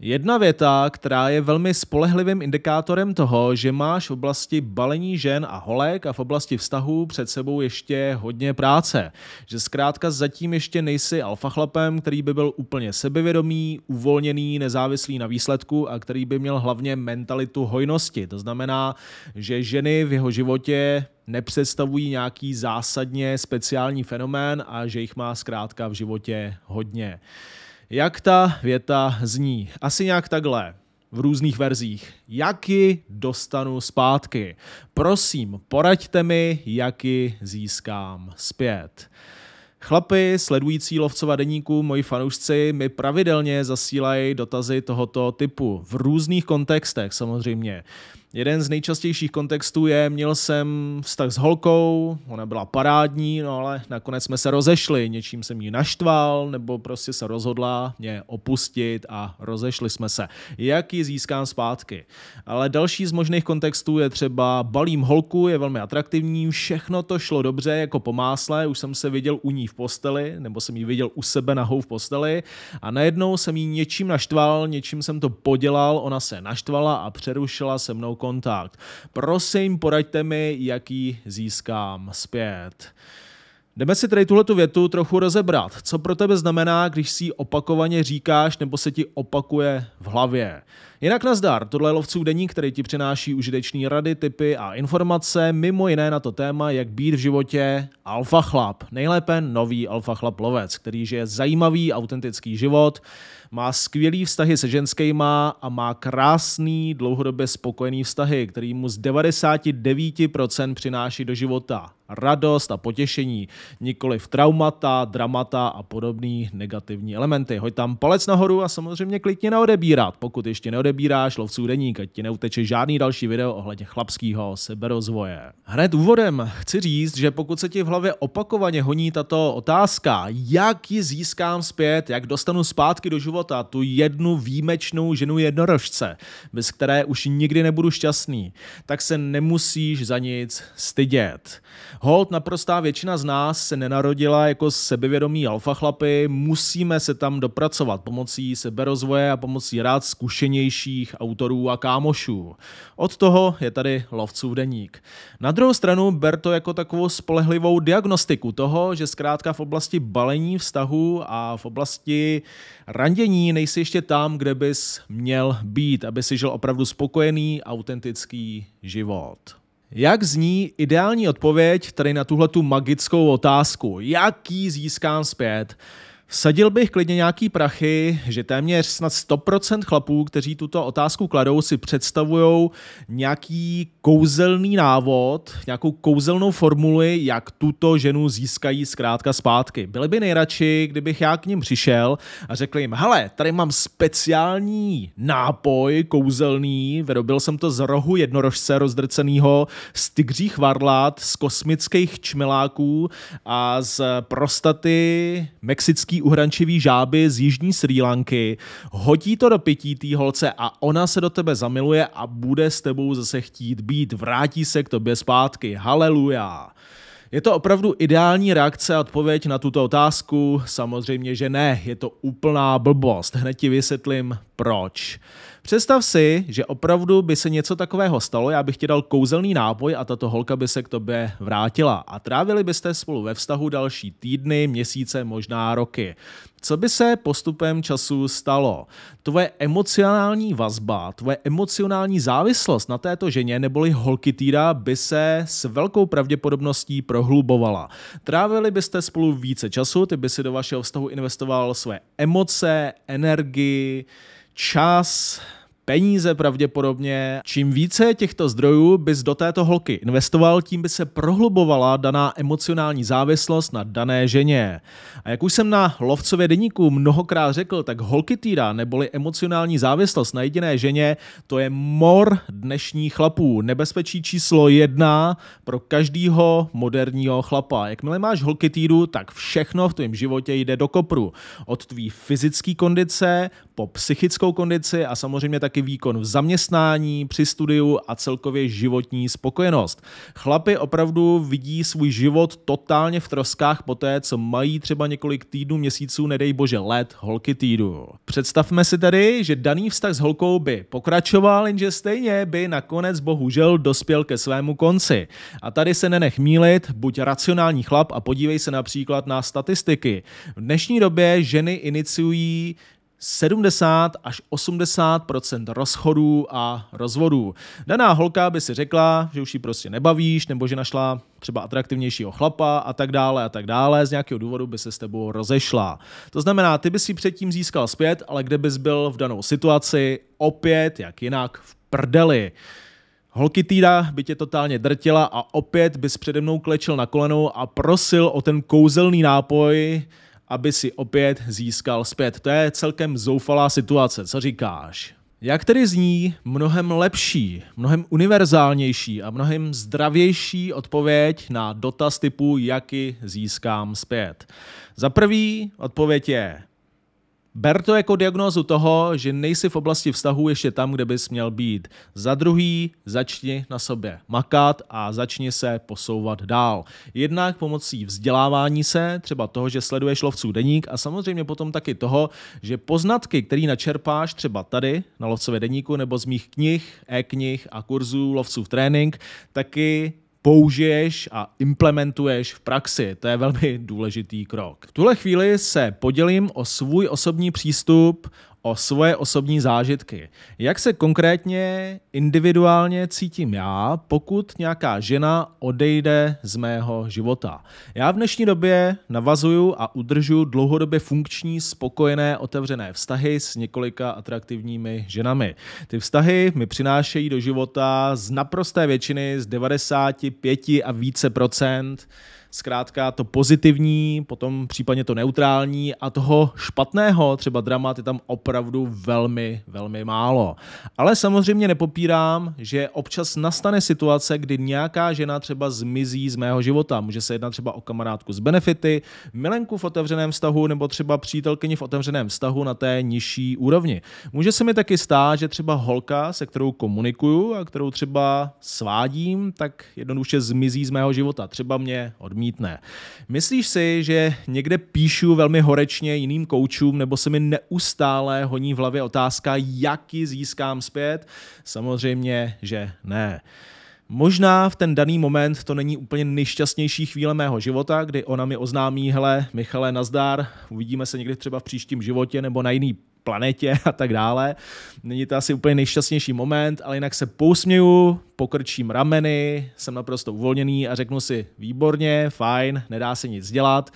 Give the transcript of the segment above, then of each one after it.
Jedna věta, která je velmi spolehlivým indikátorem toho, že máš v oblasti balení žen a holek a v oblasti vztahů před sebou ještě hodně práce. Že zkrátka zatím ještě nejsi alfa chlapem, který by byl úplně sebevědomý, uvolněný, nezávislý na výsledku a který by měl hlavně mentalitu hojnosti. To znamená, že ženy v jeho životě nepředstavují nějaký zásadně speciální fenomén a že jich má zkrátka v životě hodně. Jak ta věta zní? Asi nějak takhle v různých verzích. Jak ji dostanu zpátky? Prosím, poraďte mi, jak ji získám zpět. Chlapi, sledující lovcova deníku, moji fanoušci, mi pravidelně zasílají dotazy tohoto typu. V různých kontextech samozřejmě. Jeden z nejčastějších kontextů je, měl jsem vztah s holkou, ona byla parádní, no ale nakonec jsme se rozešli, něčím jsem ji naštval, nebo prostě se rozhodla mě opustit a rozešli jsme se. Jak ji získám zpátky? Ale další z možných kontextů je třeba balím holku, je velmi atraktivní, všechno to šlo dobře, jako po másle, už jsem se viděl u ní v posteli, nebo jsem ji viděl u sebe nahou v posteli a najednou jsem ji něčím naštval, něčím jsem to podělal, ona se naštvala a přerušila se mnou kontakt. Prosím, poraďte mi, jaký získám zpět. Jdeme si tady tuhletu větu trochu rozebrat. Co pro tebe znamená, když si opakovaně říkáš nebo se ti opakuje v hlavě? Jinak nazdar, tohle je Lovců denní, který ti přináší užitečné rady, typy a informace, mimo jiné na to téma, jak být v životě alfa chlap. Nejlépe nový alfa chlap lovec, který žije zajímavý, autentický život, má skvělý vztahy se ženskýma a má krásný, dlouhodobě spokojený vztahy, který mu z 99% přináší do života radost a potěšení, nikoli v traumata, dramata a podobné negativní elementy. Hoď tam palec nahoru a samozřejmě klikni na odebírat, pokud ještě neodebírat neodebírá, lovců deník, ať ti neuteče žádný další video ohledně chlapského seberozvoje. Hned úvodem chci říct, že pokud se ti v hlavě opakovaně honí tato otázka, jak ji získám zpět, jak dostanu zpátky do života tu jednu výjimečnou ženu jednorožce, bez které už nikdy nebudu šťastný, tak se nemusíš za nic stydět. Hold, naprostá většina z nás se nenarodila jako sebevědomí alfa chlapy, musíme se tam dopracovat pomocí seberozvoje a pomocí rád zkušenější nejbližších autorů a kámošů. Od toho je tady lovců deník. Na druhou stranu ber to jako takovou spolehlivou diagnostiku toho, že zkrátka v oblasti balení vztahu a v oblasti randění nejsi ještě tam, kde bys měl být, aby si žil opravdu spokojený, autentický život. Jak zní ideální odpověď tady na tuhletu magickou otázku? Jak ji získám zpět? Vsadil bych klidně nějaký prachy, že téměř snad 100% chlapů, kteří tuto otázku kladou, si představují nějaký kouzelný návod, nějakou kouzelnou formuli, jak tuto ženu získají zkrátka zpátky. Byli by nejradši, kdybych já k ním přišel a řekl jim, hele, tady mám speciální nápoj kouzelný, vyrobil jsem to z rohu jednorožce rozdrceného, z tygřích varlat, z kosmických čmeláků a z prostaty mexických nějaký uhrančivý žáby z jižní Sri Lanky, hodí to do pití té holce a ona se do tebe zamiluje a bude s tebou zase chtít být, vrátí se k tobě zpátky. Haleluja. Je to opravdu ideální reakce a odpověď na tuto otázku? Samozřejmě, že ne. Je to úplná blbost. Hned ti vysvětlím, proč. Představ si, že opravdu by se něco takového stalo, já bych ti dal kouzelný nápoj a tato holka by se k tobě vrátila a trávili byste spolu ve vztahu další týdny, měsíce, možná roky. Co by se postupem času stalo? Tvoje emocionální vazba, tvoje emocionální závislost na této ženě neboli holky týda by se s velkou pravděpodobností prohlubovala. Trávili byste spolu více času, ty by si do vašeho vztahu investoval své emoce, energii, čas, peníze pravděpodobně. Čím více těchto zdrojů bys do této holky investoval, tím by se prohlubovala daná emocionální závislost na dané ženě. A jak už jsem na lovcově deníku mnohokrát řekl, tak holky týra neboli emocionální závislost na jediné ženě, to je mor dnešních chlapů. Nebezpečí číslo jedna pro každého moderního chlapa. Jakmile máš holky týru, tak všechno v tvém životě jde do kopru. Od tvý fyzické kondice po psychickou kondici a samozřejmě taky výkon v zaměstnání, při studiu a celkově životní spokojenost. Chlapy opravdu vidí svůj život totálně v troskách po té, co mají třeba několik týdnů, měsíců, nedej bože let, holky týdů. Představme si tedy, že daný vztah s holkou by pokračoval, jenže stejně by nakonec bohužel dospěl ke svému konci. A tady se nenech mílit, buď racionální chlap a podívej se například na statistiky. V dnešní době ženy iniciují 70 až 80 rozchodů a rozvodů. Daná holka by si řekla, že už ji prostě nebavíš, nebo že našla třeba atraktivnějšího chlapa a tak dále a tak dále, z nějakého důvodu by se s tebou rozešla. To znamená, ty bys si předtím získal zpět, ale kde bys byl v danou situaci, opět, jak jinak, v prdeli. Holky týda by tě totálně drtila a opět bys přede mnou klečel na kolenou a prosil o ten kouzelný nápoj, aby si opět získal zpět. To je celkem zoufalá situace, co říkáš? Jak tedy zní mnohem lepší, mnohem univerzálnější a mnohem zdravější odpověď na dotaz typu, jaký získám zpět? Za prvý odpověď je Ber to jako diagnózu toho, že nejsi v oblasti vztahu ještě tam, kde bys měl být. Za druhý, začni na sobě makat a začni se posouvat dál. Jednak pomocí vzdělávání se, třeba toho, že sleduješ lovců deník a samozřejmě potom taky toho, že poznatky, které načerpáš třeba tady na lovcově deníku nebo z mých knih, e-knih a kurzů lovců v trénink, taky použiješ a implementuješ v praxi. To je velmi důležitý krok. V tuhle chvíli se podělím o svůj osobní přístup, o svoje osobní zážitky. Jak se konkrétně individuálně cítím já, pokud nějaká žena odejde z mého života? Já v dnešní době navazuju a udržu dlouhodobě funkční, spokojené, otevřené vztahy s několika atraktivními ženami. Ty vztahy mi přinášejí do života z naprosté většiny z 95 a více procent zkrátka to pozitivní, potom případně to neutrální a toho špatného, třeba dramat, je tam opravdu velmi, velmi málo. Ale samozřejmě nepopírám, že občas nastane situace, kdy nějaká žena třeba zmizí z mého života. Může se jednat třeba o kamarádku z benefity, milenku v otevřeném vztahu nebo třeba přítelkyni v otevřeném vztahu na té nižší úrovni. Může se mi taky stát, že třeba holka, se kterou komunikuju a kterou třeba svádím, tak jednoduše zmizí z mého života. Třeba mě od odmítne. Myslíš si, že někde píšu velmi horečně jiným koučům, nebo se mi neustále honí v hlavě otázka, jak ji získám zpět? Samozřejmě, že ne. Možná v ten daný moment to není úplně nejšťastnější chvíle mého života, kdy ona mi oznámí, hele, Michale, nazdar, uvidíme se někdy třeba v příštím životě nebo na jiný planetě a tak dále. Není to asi úplně nejšťastnější moment, ale jinak se pousměju, pokrčím rameny, jsem naprosto uvolněný a řeknu si výborně, fajn, nedá se nic dělat.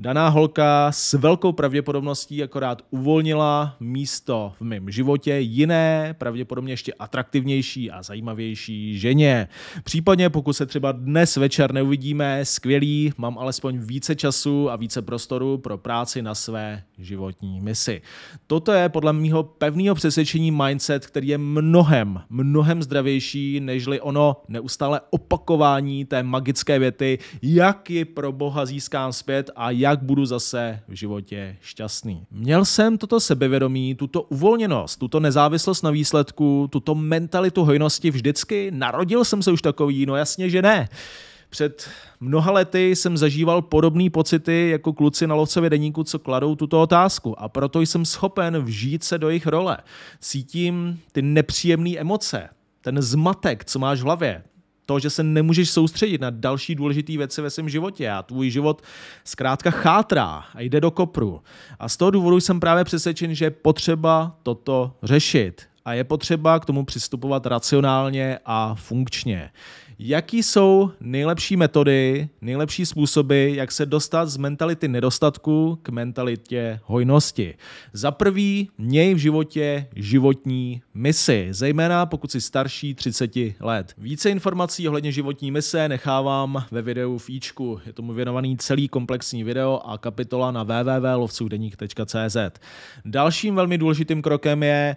Daná holka s velkou pravděpodobností akorát uvolnila místo v mém životě jiné, pravděpodobně ještě atraktivnější a zajímavější ženě. Případně pokud se třeba dnes večer neuvidíme, skvělý, mám alespoň více času a více prostoru pro práci na své životní misi. Toto je podle mého pevného přesvědčení mindset, který je mnohem, mnohem zdravější, nežli ono neustále opakování té magické věty, jak ji pro boha získám zpět a jak jak budu zase v životě šťastný. Měl jsem toto sebevědomí, tuto uvolněnost, tuto nezávislost na výsledku, tuto mentalitu hojnosti vždycky. Narodil jsem se už takový, no jasně, že ne. Před mnoha lety jsem zažíval podobné pocity jako kluci na lovcově deníku, co kladou tuto otázku a proto jsem schopen vžít se do jejich role. Cítím ty nepříjemné emoce, ten zmatek, co máš v hlavě, to, že se nemůžeš soustředit na další důležité věci ve svém životě a tvůj život zkrátka chátrá a jde do kopru. A z toho důvodu jsem právě přesvědčen, že je potřeba toto řešit a je potřeba k tomu přistupovat racionálně a funkčně. Jaký jsou nejlepší metody, nejlepší způsoby, jak se dostat z mentality nedostatku k mentalitě hojnosti? Za prvý, měj v životě životní misi, zejména pokud jsi starší 30 let. Více informací ohledně životní mise nechávám ve videu v Ičku. Je tomu věnovaný celý komplexní video a kapitola na www.lovcudeník.cz. Dalším velmi důležitým krokem je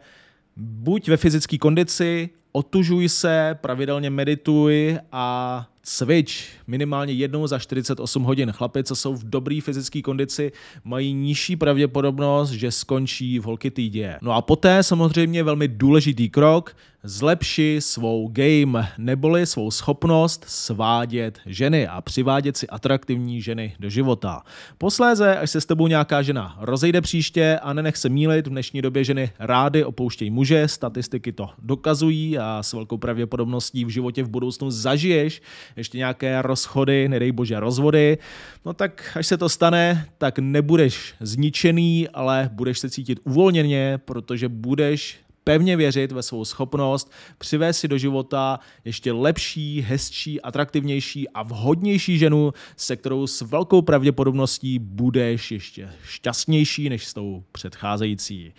buď ve fyzické kondici, otužuj se, pravidelně medituj a cvič minimálně jednou za 48 hodin. Chlapi, co jsou v dobré fyzické kondici, mají nižší pravděpodobnost, že skončí v holky týdě. No a poté samozřejmě velmi důležitý krok, zlepši svou game, neboli svou schopnost svádět ženy a přivádět si atraktivní ženy do života. Posléze, až se s tebou nějaká žena rozejde příště a nenech se mílit, v dnešní době ženy rády opouštějí muže, statistiky to dokazují a s velkou pravděpodobností v životě v budoucnu zažiješ ještě nějaké rozchody, nedej bože rozvody, no tak až se to stane, tak nebudeš zničený, ale budeš se cítit uvolněně, protože budeš pevně věřit ve svou schopnost přivést si do života ještě lepší, hezčí, atraktivnější a vhodnější ženu, se kterou s velkou pravděpodobností budeš ještě šťastnější než s tou předcházející.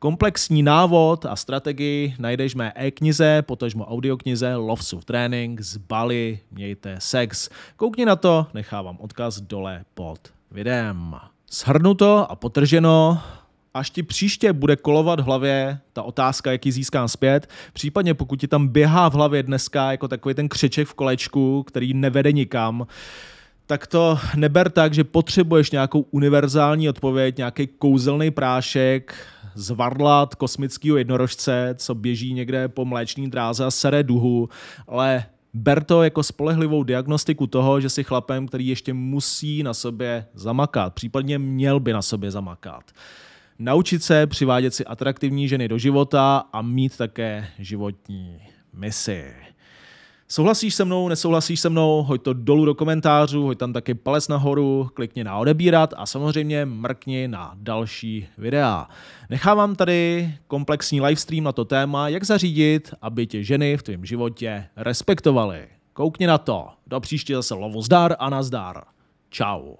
Komplexní návod a strategii najdeš mé e-knize, potažmo audioknize v trénink z Bali Mějte sex. Koukni na to, nechávám odkaz dole pod videem. Shrnuto a potrženo, až ti příště bude kolovat v hlavě ta otázka, jaký získám zpět, případně pokud ti tam běhá v hlavě dneska jako takový ten křeček v kolečku, který nevede nikam, tak to neber tak, že potřebuješ nějakou univerzální odpověď, nějaký kouzelný prášek, zvarlat kosmického jednorožce, co běží někde po mléčný dráze a sere duhu, ale ber to jako spolehlivou diagnostiku toho, že si chlapem, který ještě musí na sobě zamakat, případně měl by na sobě zamakat. Naučit se přivádět si atraktivní ženy do života a mít také životní misi. Souhlasíš se mnou, nesouhlasíš se mnou, hoď to dolů do komentářů, hoď tam taky palec nahoru, klikni na odebírat a samozřejmě mrkni na další videa. Nechávám tady komplexní livestream na to téma, jak zařídit, aby tě ženy v tvém životě respektovaly. Koukni na to. Do příště zase lovu zdar a nazdar. Ciao.